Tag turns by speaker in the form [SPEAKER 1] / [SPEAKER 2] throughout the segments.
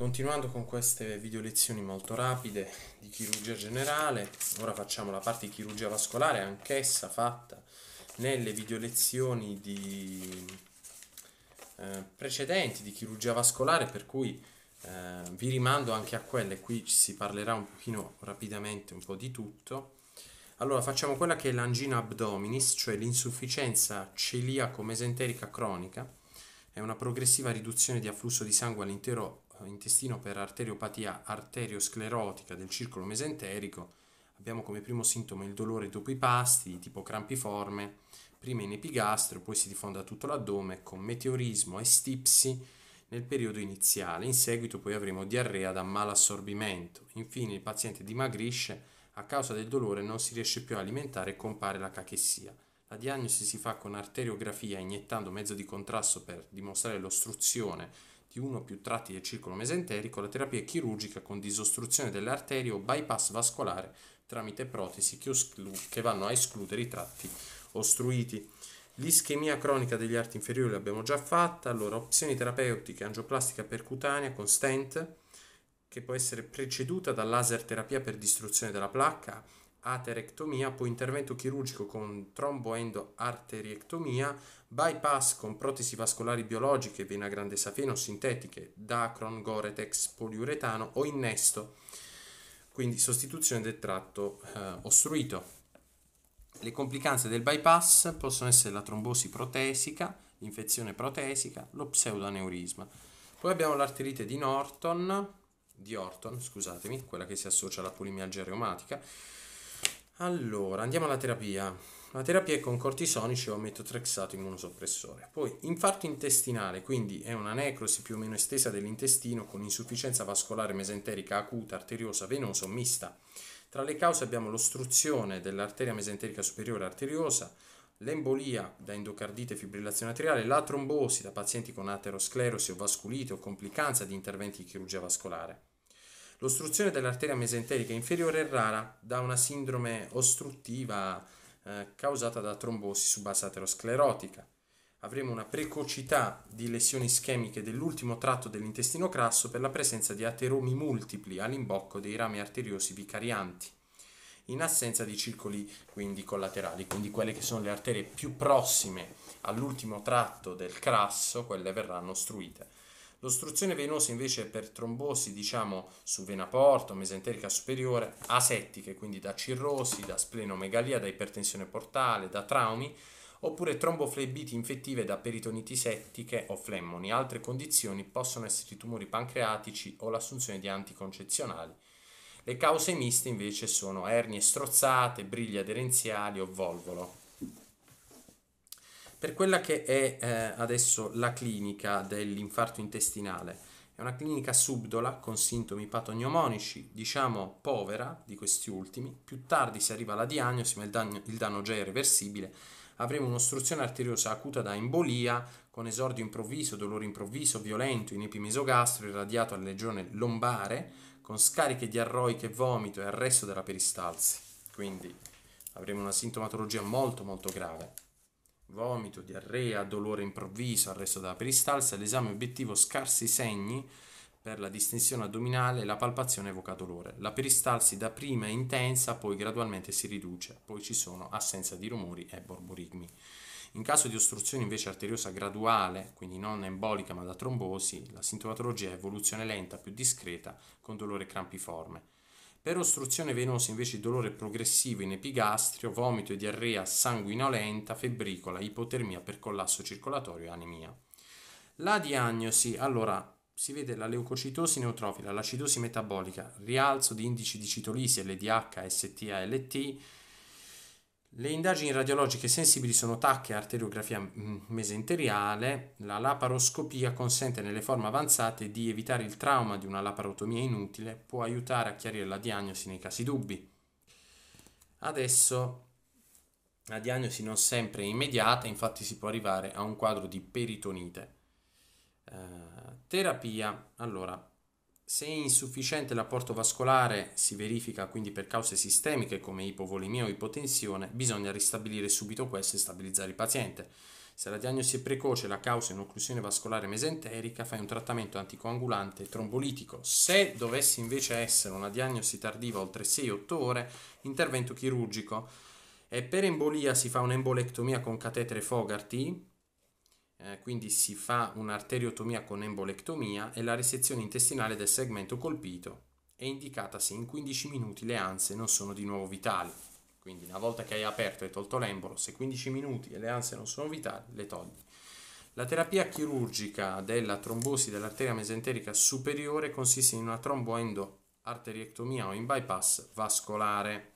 [SPEAKER 1] Continuando con queste video lezioni molto rapide di chirurgia generale, ora facciamo la parte di chirurgia vascolare, anch'essa fatta nelle video lezioni di, eh, precedenti di chirurgia vascolare, per cui eh, vi rimando anche a quelle, qui ci si parlerà un pochino rapidamente un po' di tutto. Allora facciamo quella che è l'angina abdominis, cioè l'insufficienza celiaco-mesenterica cronica, è una progressiva riduzione di afflusso di sangue all'intero intestino per arteriopatia arteriosclerotica del circolo mesenterico, abbiamo come primo sintomo il dolore dopo i pasti, tipo crampiforme, prima in epigastro, poi si diffonde a tutto l'addome con meteorismo e stipsi nel periodo iniziale. In seguito poi avremo diarrea da malassorbimento. Infine il paziente dimagrisce, a causa del dolore non si riesce più a alimentare e compare la cachessia. La diagnosi si fa con arteriografia iniettando mezzo di contrasto per dimostrare l'ostruzione di uno o più tratti del circolo mesenterico, la terapia chirurgica con disostruzione delle arterie o bypass vascolare tramite protesi che, osclu- che vanno a escludere i tratti ostruiti. L'ischemia cronica degli arti inferiori l'abbiamo già fatta, allora opzioni terapeutiche, angioplastica percutanea con stent, che può essere preceduta da laser terapia per distruzione della placca, aterectomia, poi intervento chirurgico con tromboendoarteriectomia bypass con protesi vascolari biologiche, vena grande safena o sintetiche, Dacron, Goretex, poliuretano o innesto, quindi sostituzione del tratto eh, ostruito. Le complicanze del bypass possono essere la trombosi protesica, l'infezione protesica, lo pseudaneurisma. Poi abbiamo l'arterite di Norton, di Orton, scusatemi, quella che si associa alla polimialgia reumatica. Allora, andiamo alla terapia. La terapia è con cortisonici o metotrexato immunosoppressore. Poi infarto intestinale, quindi è una necrosi più o meno estesa dell'intestino con insufficienza vascolare mesenterica acuta, arteriosa, venosa o mista. Tra le cause abbiamo l'ostruzione dell'arteria mesenterica superiore arteriosa, l'embolia da endocardite e fibrillazione arteriale, la trombosi da pazienti con aterosclerosi o vasculite o complicanza di interventi di chirurgia vascolare. L'ostruzione dell'arteria mesenterica inferiore è rara da una sindrome ostruttiva eh, causata da trombosi su base aterosclerotica. Avremo una precocità di lesioni ischemiche dell'ultimo tratto dell'intestino crasso per la presenza di ateromi multipli all'imbocco dei rami arteriosi vicarianti, in assenza di circoli quindi collaterali, quindi quelle che sono le arterie più prossime all'ultimo tratto del crasso, quelle verranno ostruite. L'ostruzione venosa invece per trombosi, diciamo, su vena porta o mesenterica superiore, asettiche, quindi da cirrosi, da splenomegalia, da ipertensione portale, da traumi, oppure tromboflebiti infettive da peritoniti settiche o flemmoni. Altre condizioni possono essere i tumori pancreatici o l'assunzione di anticoncezionali. Le cause miste invece sono ernie strozzate, briglie aderenziali o volvolo per quella che è eh, adesso la clinica dell'infarto intestinale. È una clinica subdola con sintomi patognomonici, diciamo povera di questi ultimi. Più tardi si arriva alla diagnosi, ma il danno, il danno già è irreversibile. Avremo un'ostruzione arteriosa acuta da embolia con esordio improvviso, dolore improvviso, violento in epimesogastro, irradiato alla legione lombare con scariche di arroiche, vomito e arresto della peristalsi. Quindi avremo una sintomatologia molto molto grave vomito, diarrea, dolore improvviso, arresto della peristalsi, l'esame obiettivo scarsi segni per la distensione addominale e la palpazione evoca dolore. La peristalsi da prima è intensa, poi gradualmente si riduce, poi ci sono assenza di rumori e borborigmi. In caso di ostruzione invece arteriosa graduale, quindi non embolica ma da trombosi, la sintomatologia è evoluzione lenta, più discreta, con dolore crampiforme. Per ostruzione venosa invece dolore progressivo in epigastrio, vomito e diarrea sanguinolenta, febbricola, ipotermia per collasso circolatorio e anemia. La diagnosi, allora, si vede la leucocitosi neutrofila, l'acidosi metabolica, rialzo di indici di citolisi LDH, ST, ALT, le indagini radiologiche sensibili sono tacche, arteriografia mm, mesenteriale. La laparoscopia consente nelle forme avanzate di evitare il trauma di una laparotomia inutile, può aiutare a chiarire la diagnosi nei casi dubbi. Adesso la diagnosi non sempre è immediata, infatti si può arrivare a un quadro di peritonite. Eh, terapia, allora, se è insufficiente l'apporto vascolare, si verifica quindi per cause sistemiche come ipovolemia o ipotensione, bisogna ristabilire subito questo e stabilizzare il paziente. Se la diagnosi è precoce e la causa è un'occlusione vascolare mesenterica, fai un trattamento anticoagulante trombolitico. Se dovesse invece essere una diagnosi tardiva oltre 6-8 ore, intervento chirurgico. E per embolia si fa un'embolectomia con catetere Fogarty, eh, quindi si fa un'arteriotomia con embolectomia e la resezione intestinale del segmento colpito è indicata se in 15 minuti le anse non sono di nuovo vitali. Quindi una volta che hai aperto e tolto l'embolo, se 15 minuti e le anse non sono vitali, le togli. La terapia chirurgica della trombosi dell'arteria mesenterica superiore consiste in una tromboendo arteriectomia o in bypass vascolare.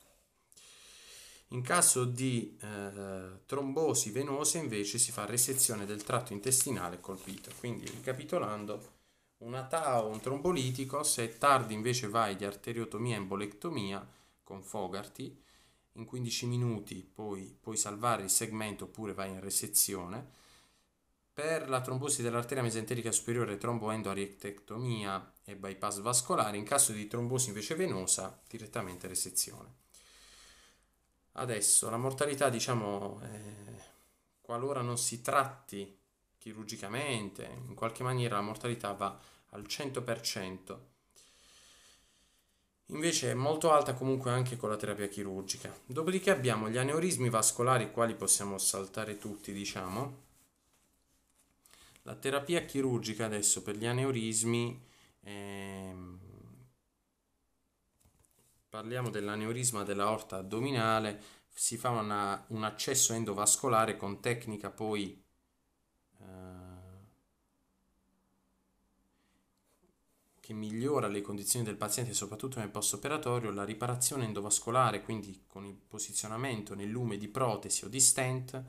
[SPEAKER 1] In caso di eh, trombosi venosa invece si fa resezione del tratto intestinale colpito. Quindi ricapitolando, una TAO, un trombolitico, se tardi invece vai di arteriotomia e embolectomia con Fogarty, in 15 minuti poi puoi salvare il segmento oppure vai in resezione. Per la trombosi dell'arteria mesenterica superiore, tromboendoarietectomia e bypass vascolare, in caso di trombosi invece venosa, direttamente resezione. Adesso la mortalità, diciamo, eh, qualora non si tratti chirurgicamente, in qualche maniera la mortalità va al 100%. Invece è molto alta comunque anche con la terapia chirurgica. Dopodiché abbiamo gli aneurismi vascolari, quali possiamo saltare tutti, diciamo. La terapia chirurgica adesso per gli aneurismi eh, parliamo dell'aneurisma dell'aorta addominale, si fa una, un accesso endovascolare con tecnica poi eh, che migliora le condizioni del paziente soprattutto nel post-operatorio, la riparazione endovascolare, quindi con il posizionamento nel lume di protesi o di stent,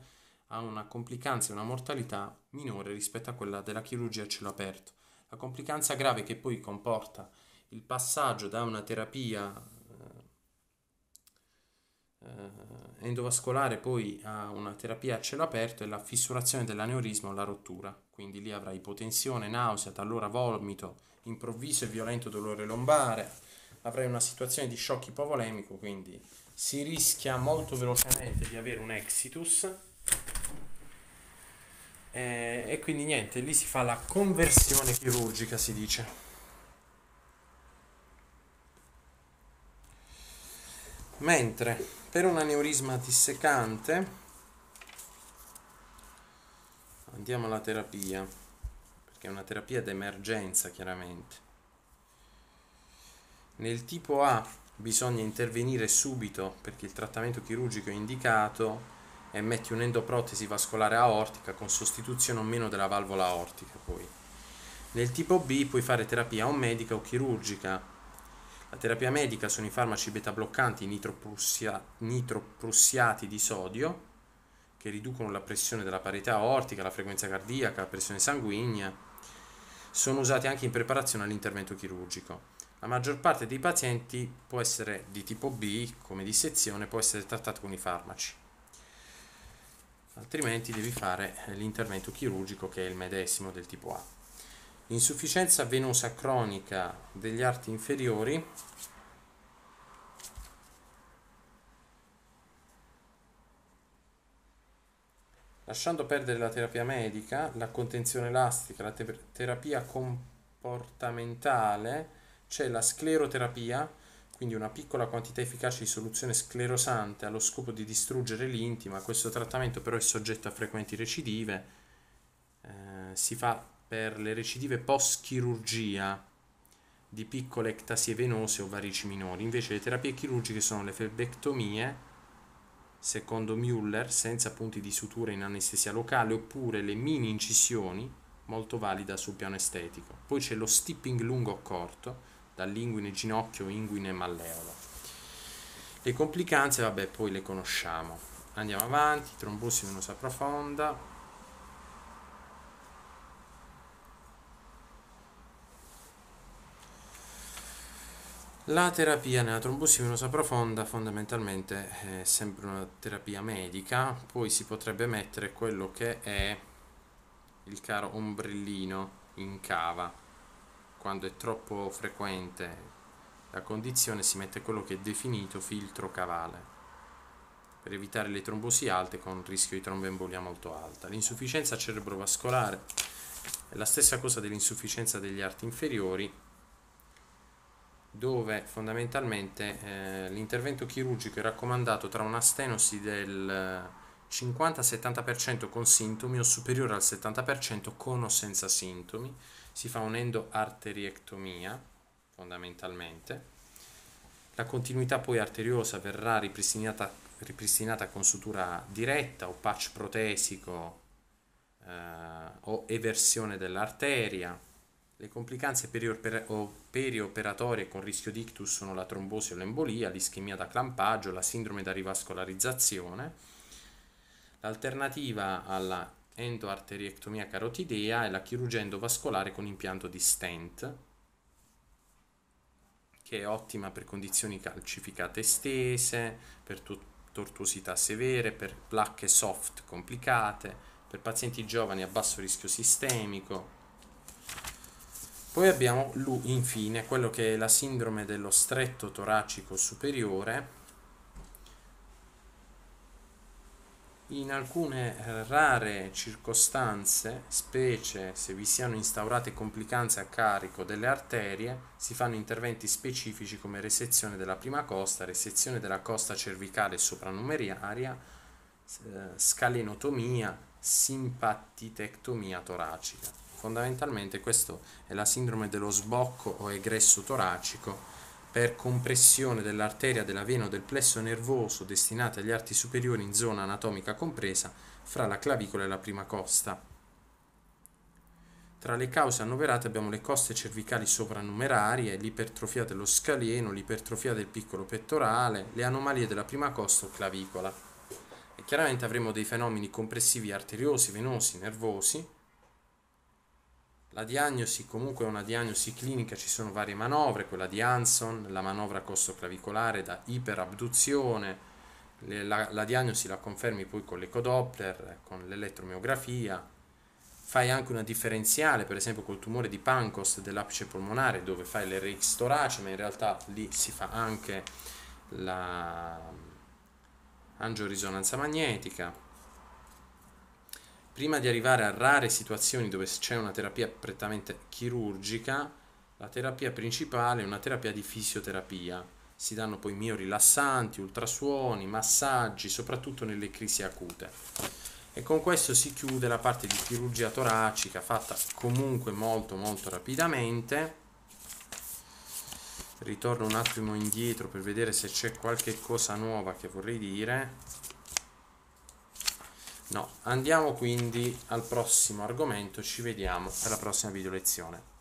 [SPEAKER 1] ha una complicanza e una mortalità minore rispetto a quella della chirurgia a cielo aperto. La complicanza grave che poi comporta il passaggio da una terapia eh, endovascolare poi ha una terapia a cielo aperto e la fissurazione dell'aneurisma o la rottura. Quindi lì avrai ipotensione, nausea, talora vomito, improvviso e violento dolore lombare. Avrai una situazione di shock ipovolemico, quindi si rischia molto velocemente di avere un exitus. Eh, e quindi niente, lì si fa la conversione chirurgica, si dice. mentre per un aneurisma dissecante andiamo alla terapia perché è una terapia d'emergenza chiaramente nel tipo A bisogna intervenire subito perché il trattamento chirurgico è indicato e metti un'endoprotesi vascolare aortica con sostituzione o meno della valvola aortica poi. Nel tipo B puoi fare terapia o medica o chirurgica la terapia medica sono i farmaci beta bloccanti nitroprussiati, di sodio che riducono la pressione della parete aortica, la frequenza cardiaca, la pressione sanguigna. Sono usati anche in preparazione all'intervento chirurgico. La maggior parte dei pazienti può essere di tipo B, come dissezione, può essere trattato con i farmaci. Altrimenti devi fare l'intervento chirurgico che è il medesimo del tipo A insufficienza venosa cronica degli arti inferiori Lasciando perdere la terapia medica, la contenzione elastica, la te- terapia comportamentale, c'è la scleroterapia, quindi una piccola quantità efficace di soluzione sclerosante allo scopo di distruggere l'intima. Questo trattamento però è soggetto a frequenti recidive, eh, si fa per le recidive post-chirurgia di piccole ectasie venose o varici minori. Invece le terapie chirurgiche sono le febbectomie, secondo Müller, senza punti di sutura in anestesia locale, oppure le mini incisioni, molto valida sul piano estetico. Poi c'è lo stipping lungo o corto, dall'inguine ginocchio, inguine malleolo. Le complicanze, vabbè, poi le conosciamo. Andiamo avanti, trombosi venosa profonda, La terapia nella trombosi venosa profonda fondamentalmente è sempre una terapia medica, poi si potrebbe mettere quello che è il caro ombrellino in cava. Quando è troppo frequente la condizione si mette quello che è definito filtro cavale per evitare le trombosi alte con rischio di tromboembolia molto alta. L'insufficienza cerebrovascolare è la stessa cosa dell'insufficienza degli arti inferiori dove fondamentalmente eh, l'intervento chirurgico è raccomandato tra una stenosi del 50-70% eh, con sintomi o superiore al 70% con o senza sintomi, si fa un'endoarteriectomia fondamentalmente. La continuità poi arteriosa verrà ripristinata, ripristinata con sutura diretta o patch protesico eh, o eversione dell'arteria le complicanze perioperatorie con rischio di ictus sono la trombosi o l'embolia, l'ischemia da clampaggio, la sindrome da rivascolarizzazione. L'alternativa alla endoarteriectomia carotidea è la chirurgia endovascolare con impianto di stent, che è ottima per condizioni calcificate estese, per tortuosità severe, per placche soft complicate, per pazienti giovani a basso rischio sistemico poi abbiamo infine quello che è la sindrome dello stretto toracico superiore. In alcune eh, rare circostanze, specie se vi siano instaurate complicanze a carico delle arterie, si fanno interventi specifici come resezione della prima costa, resezione della costa cervicale supranumeraria, eh, scalenotomia, simpatitectomia toracica. Fondamentalmente questa è la sindrome dello sbocco o egresso toracico per compressione dell'arteria della vena o del plesso nervoso destinata agli arti superiori in zona anatomica compresa fra la clavicola e la prima costa. Tra le cause annoverate abbiamo le coste cervicali soprannumerarie, l'ipertrofia dello scaleno, l'ipertrofia del piccolo pettorale, le anomalie della prima costa o clavicola. E chiaramente avremo dei fenomeni compressivi arteriosi, venosi, nervosi, la diagnosi comunque è una diagnosi clinica, ci sono varie manovre, quella di Hanson, la manovra costoclavicolare da iperabduzione, la, la, diagnosi la confermi poi con l'ecodopter, con l'elettromiografia, fai anche una differenziale per esempio col tumore di Pancos dell'apice polmonare dove fai l'RX torace, ma in realtà lì si fa anche la angiorisonanza magnetica prima di arrivare a rare situazioni dove c'è una terapia prettamente chirurgica, la terapia principale è una terapia di fisioterapia. Si danno poi miorilassanti, ultrasuoni, massaggi, soprattutto nelle crisi acute. E con questo si chiude la parte di chirurgia toracica fatta comunque molto molto rapidamente. Ritorno un attimo indietro per vedere se c'è qualche cosa nuova che vorrei dire. No, andiamo quindi al prossimo argomento, ci vediamo alla prossima video lezione.